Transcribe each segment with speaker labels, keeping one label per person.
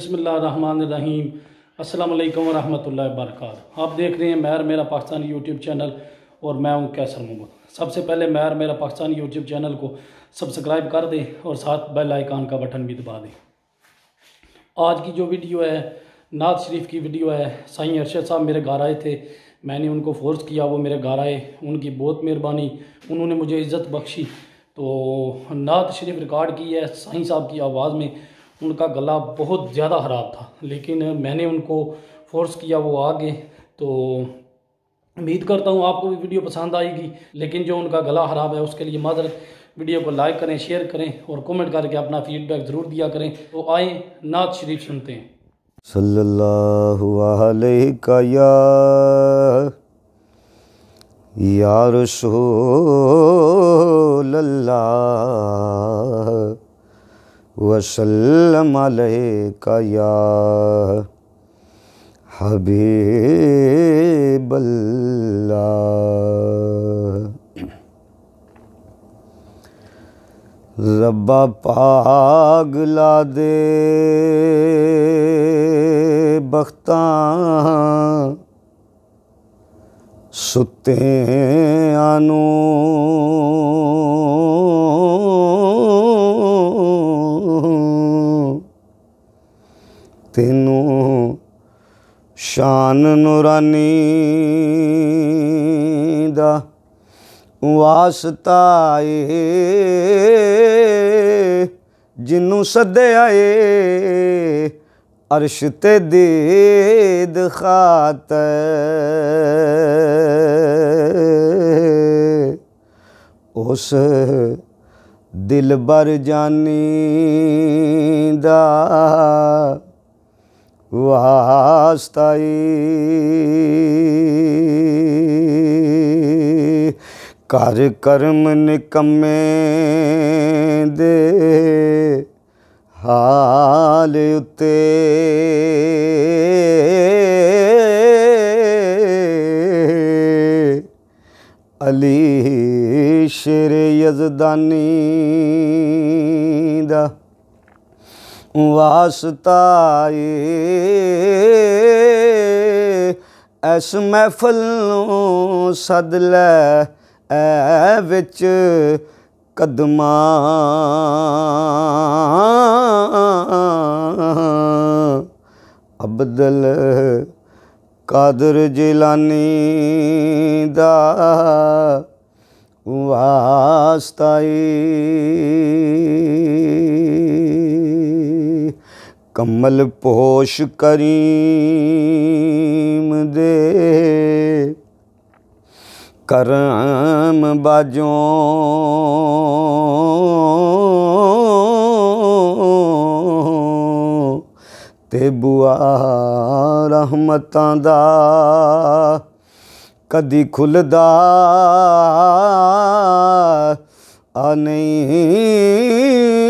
Speaker 1: بسم اللہ الرحمن الرحیم السلام علیکم ورحمۃ اللہ وبرکاتہ آپ دیکھ رہے ہیں میر میرا پاکستانی یوٹیوب چینل اور میں ہوں کیسر محمد سب سے پہلے میر میرا پاکستانی یوٹیوب چینل کو سبسکرائب کر دیں اور ساتھ بیل آئیکان کا بٹن بھی دبا دیں آج کی جو ویڈیو ہے نعت شریف کی ویڈیو ہے سائیں ارشد صاحب میرے گھر آئے تھے میں نے ان کو فورس کیا وہ میرے گھر آئے ان کی بہت مہربانی انہوں نے مجھے عزت بخشی تو نعت شریف ریکارڈ کی ہے سائیں صاحب کی آواز میں ان کا گلا بہت زیادہ خراب تھا لیکن میں نے ان کو فورس کیا وہ آگے تو امید کرتا ہوں آپ کو بھی ویڈیو پسند آئے گی لیکن جو ان کا گلا خراب ہے اس کے لیے معذرت ویڈیو کو لائک کریں شیئر کریں اور کومنٹ کر کے اپنا فیڈ بیک ضرور دیا کریں تو آئیں نعت شریف سنتے ہیں صلی اللہ کا یا رسول اللہ وسلم علیکہ یا حبیب اللہ ربا پاگلا دے بختان ستے آنوں ਤੈਨੂੰ ਸ਼ਾਨ ਨੂਰਾਨੀ ਦਾ ਵਾਸਤਾ ਏ ਜਿਨੂੰ ਸੱਦਿਆ ਏ ਅਰਸ਼ ਤੇ ਦੇਦ ਖਾਤਰ ਉਸ ਦਿਲਬਰ ਜਾਨੀ ਦਾ ਵਾਸਤਾਈ ਕਰ ਕਰਮ ਨਿਕਮੇ ਦੇ ਹਾਲ ਉਤੇ ਅਲੀ ਸ਼ੇਰ ਯਜ਼ਦਾਨੀ ਦਾ ਵਾਸਤਾਏ ਐਸ ਮਹਿਫਲ ਨੂੰ ਸਦ ਲੈ ਐ ਵਿੱਚ ਕਦਮਾਂ ਅਬਦਲ ਕਾਦਰ ਜਿਲਾਨੀ ਦਾ ਵਾਸਤਾਏ ਕਮਲ ਪੋਸ਼ ਕਰੀਮ ਦੇ ਕਰਮ ਬਾਜੋਂ ਤੇ ਬੁਆ ਰਹਿਮਤਾਂ ਦਾ ਕਦੀ ਖੁੱਲਦਾ ਆ ਨਹੀਂ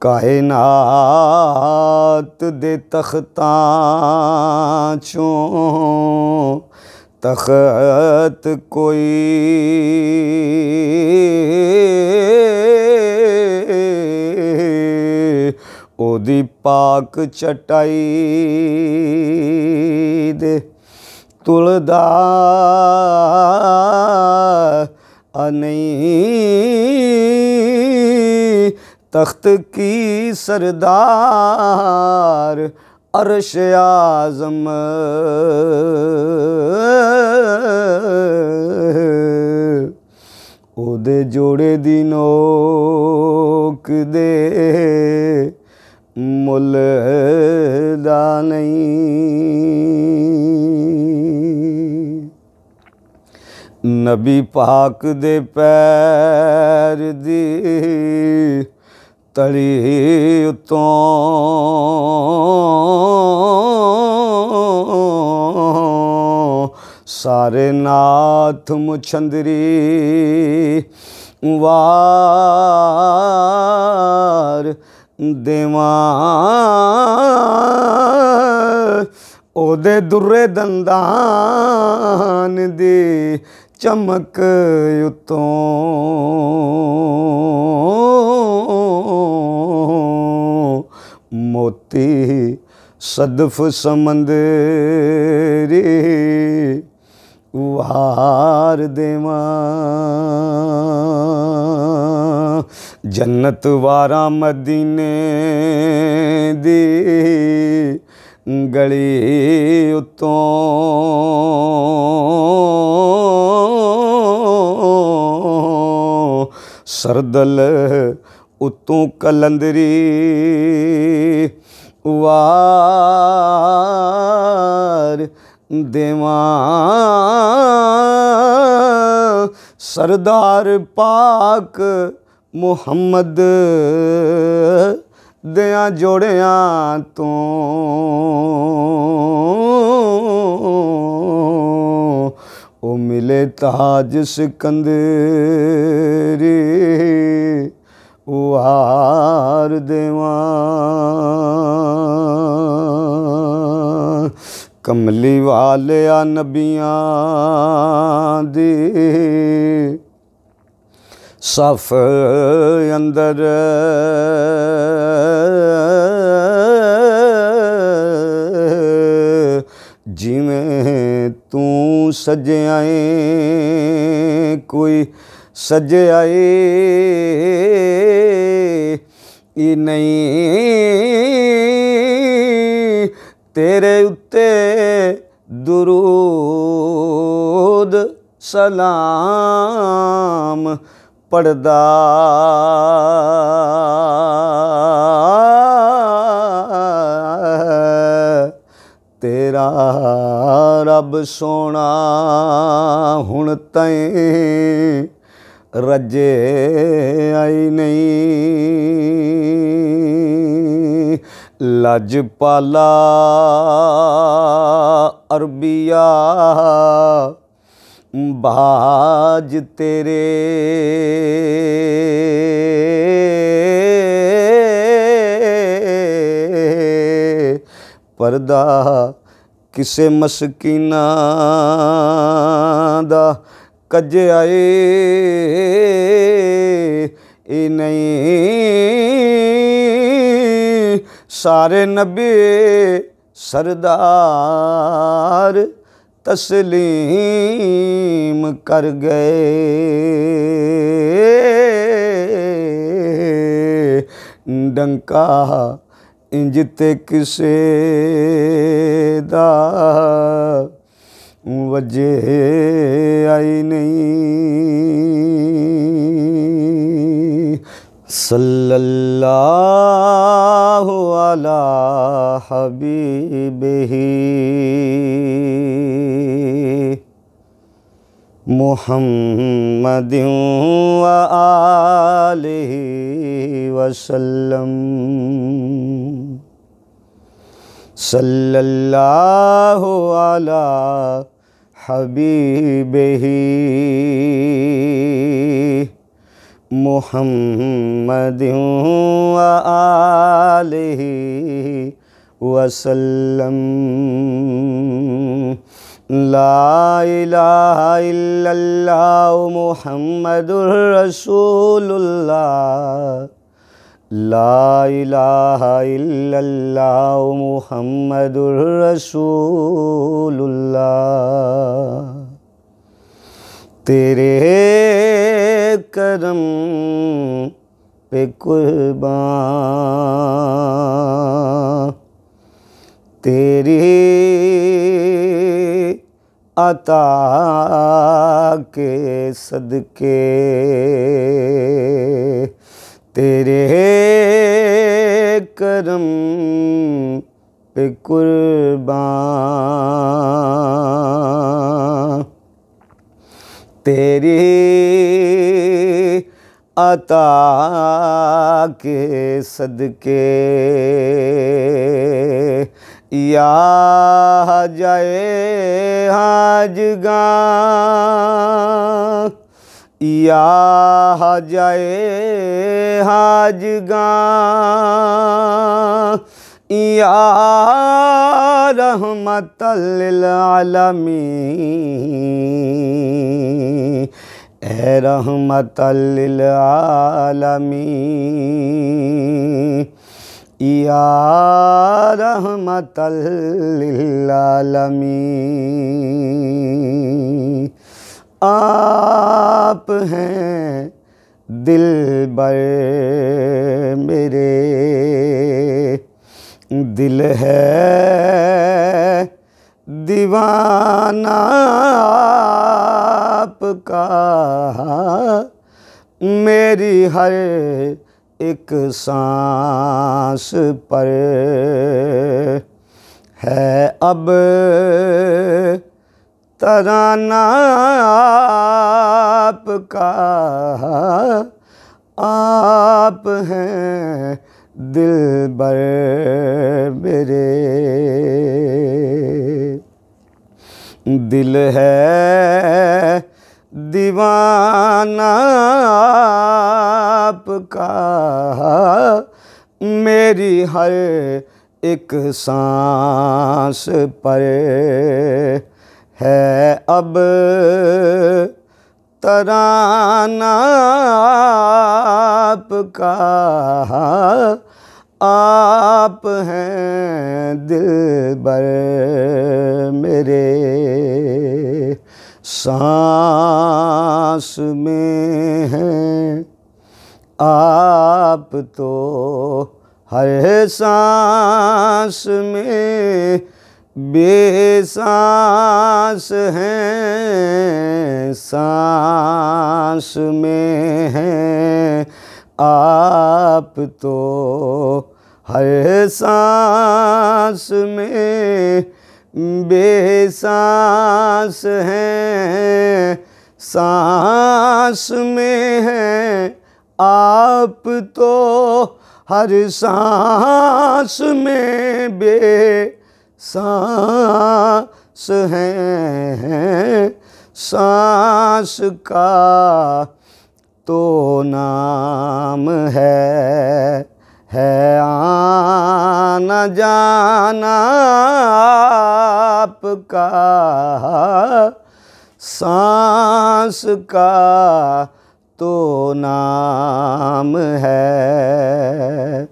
Speaker 1: ਕਾਇਨਾਤ ਦੇ ਤਖਤਾਂ ਚੋਂ ਤਖਤ ਕੋਈ ਉਹਦੀ ਪਾਕ ਚਟਾਈ ਦੇ ਤੁਲਦਾ ਅਨਈ تخت کی سردار عرش آزم او دے جوڑے دی نوک دے ملدہ نہیں نبی پاک دے پیر دی ਤਲੀ ਉਤੋਂ ਸਾਰੇ ਨਾਥ ਮੁਛੰਦਰੀ ਵਾਰ ਦੇਵਾ ਉਹਦੇ ਦੁਰੇ ਦੰਦਾਂ ਦੀ ਚਮਕ ਉਤੋਂ ਮੋਤੀ ਸਦਫ ਸਮੰਦ ਰੇ ਉਹਾਰ ਦੇਵਾਂ ਜੰਨਤ ਵਾਰਾ ਮਦੀਨੇ ਦੀ ਗਲੀ ਉਤੋਂ ਸਰਦਲ ਉਤੋਂ ਕਲੰਦਰੀ ਵਾਰ ਦੇਵਾਂ ਸਰਦਾਰ ਪਾਕ ਮੁਹੰਮਦ ਦਿਆਂ ਜੋੜਿਆਂ ਤੋਂ ਉਹ ਮਿਲੇ ਤਾਜ ਸਿਕੰਦਰੀ اوار دیواں کملی والیا نبیاں دی صف اندر جیویں توں سجے آئے کوئی سجے آئے ਹੀ ਨਹੀਂ ਤੇਰੇ ਉੱਤੇ ਦਰੂਦ ਸਲਾਮ ਪੜਦਾ ਤੇਰਾ ਰੱਬ ਸੋਣਾ ਹੁਣ ਤੈਂ ਰੱਜੇ ਆਈ ਨਹੀਂ ਲਜ ਪਾਲਾ ਅਰਬੀਆ ਬਾਜ ਤੇਰੇ ਪਰਦਾ ਕਿਸੇ ਮਸਕੀਨਾ ਦਾ ਕੱਜੇ ਆਏ ਇਹ ਨਹੀਂ ਸਾਰੇ ਨਬੀ ਸਰਦਾਰ ਤਸਲੀਮ ਕਰ ਗਏ ਡੰਕਾ ਇੰਜ ਤੇ ਕਿਸੇ ਦਾ وجہ آئی نہیں صلی اللہ ہوا حبیبہ محمد و آلہ وسلم صلی اللہ علیہ حبيبه محمد وآله وسلم لا إله إلا الله محمد رسول الله لا الہ الا اللہ محمد الرسول اللہ تیرے قدم پہ قربان تیری عطا کے صدقے تیرے کرم پہ قربان تیری عطا کے صدقے یا جائے حاج گا یا جج گا یا رحمت للعالمین اے رحمت للعالمین یا رحمت للعالمین آ آپ ہیں دل بر میرے دل ہے دیوان میری ہر ایک سانس پر ہے اب ترانہ آپ کا آپ ہیں دل بر میرے دل ہے دیوانہ آپ کا میری ہر ایک سانس پر ہے اب آپ کا آپ ہیں دل بر میرے سانس میں ہیں آپ تو ہر سانس میں بے سانس ہیں سانس میں ہیں آپ تو ہر سانس میں بے سانس ہیں سانس میں ہیں آپ تو ہر سانس میں بے سانس ہے سانس کا تو نام ہے ہے آنا جانا آپ کا سانس کا تو نام ہے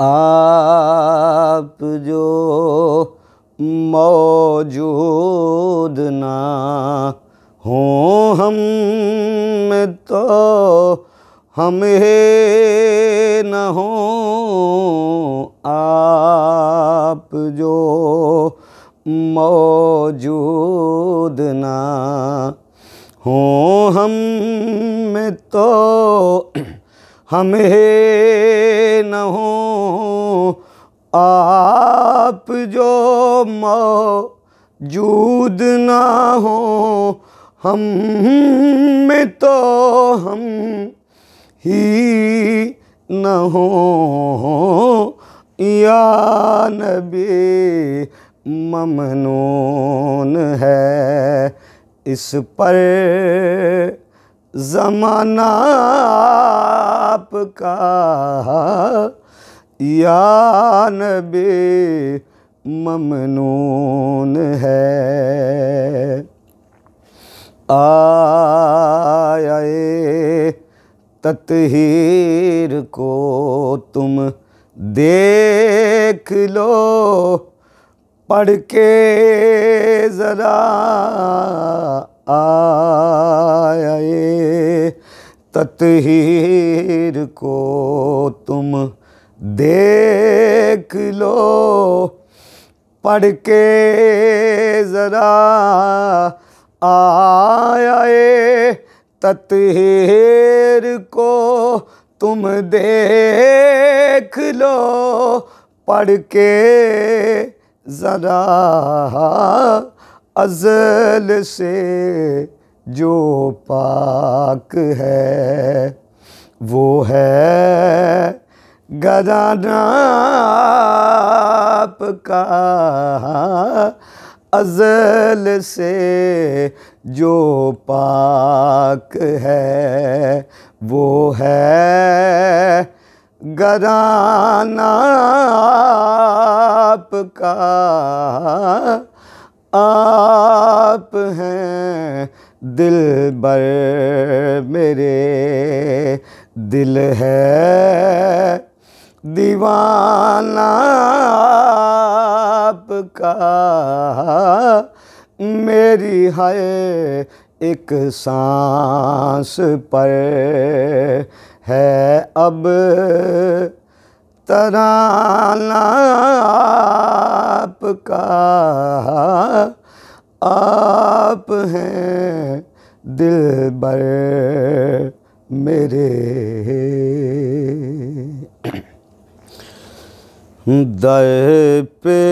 Speaker 1: آپ جو موجود نہ ہوں ہم میں تو ہم ہی نہ ہوں آپ جو موجود نہ ہوں ہم میں تو ہم میں تو ہمیں نہ ہو آپ جو موجود نہ ہو ہم میں تو ہم ہی نہ ہو یا نبی ممنون ہے اس پر زمانہ کا یا نبی ممنون ہے آئے تطہیر کو تم دیکھ لو پڑھ کے ذرا آئے تطہیر کو تم دیکھ لو پڑھ کے ذرا آیا اے تطہیر کو تم دیکھ لو پڑھ کے ذرا ازل سے جو پاک ہے وہ ہے کا ازل سے جو پاک ہے وہ ہے گرانپ کا آپ ہیں دل بر میرے دل ہے دیوانہ آپ کا میری ہر ایک سانس پر ہے اب ترانہ آپ کا آپ ہیں دل بر میرے در پہ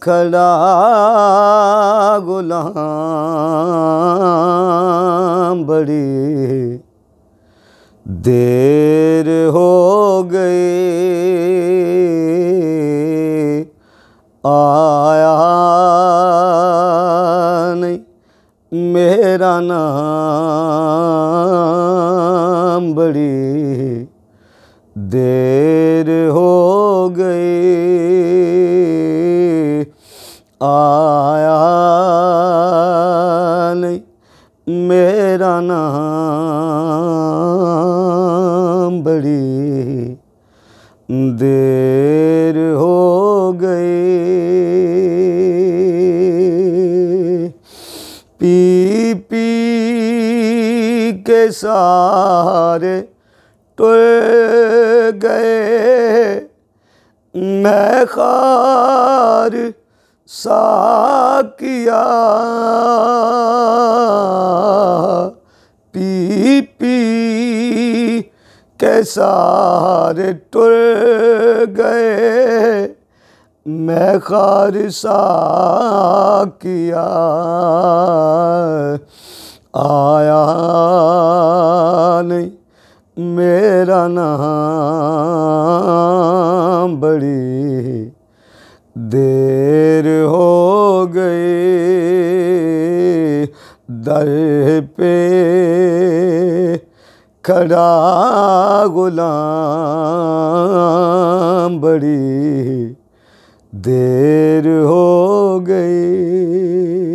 Speaker 1: کھڑا غلام بڑی دیر ہو گئی آ تیرا نام بڑی دیر ہو گئی آیا نہیں میرا نام بڑی دیر ہو گئی سارے ٹ گئے میں خار سا کیا پی پی کے سارے گئے میں خار سا کیا آیا نہیں میرا نام بڑی دیر ہو گئی در پہ کھڑا غلام بڑی دیر ہو گئی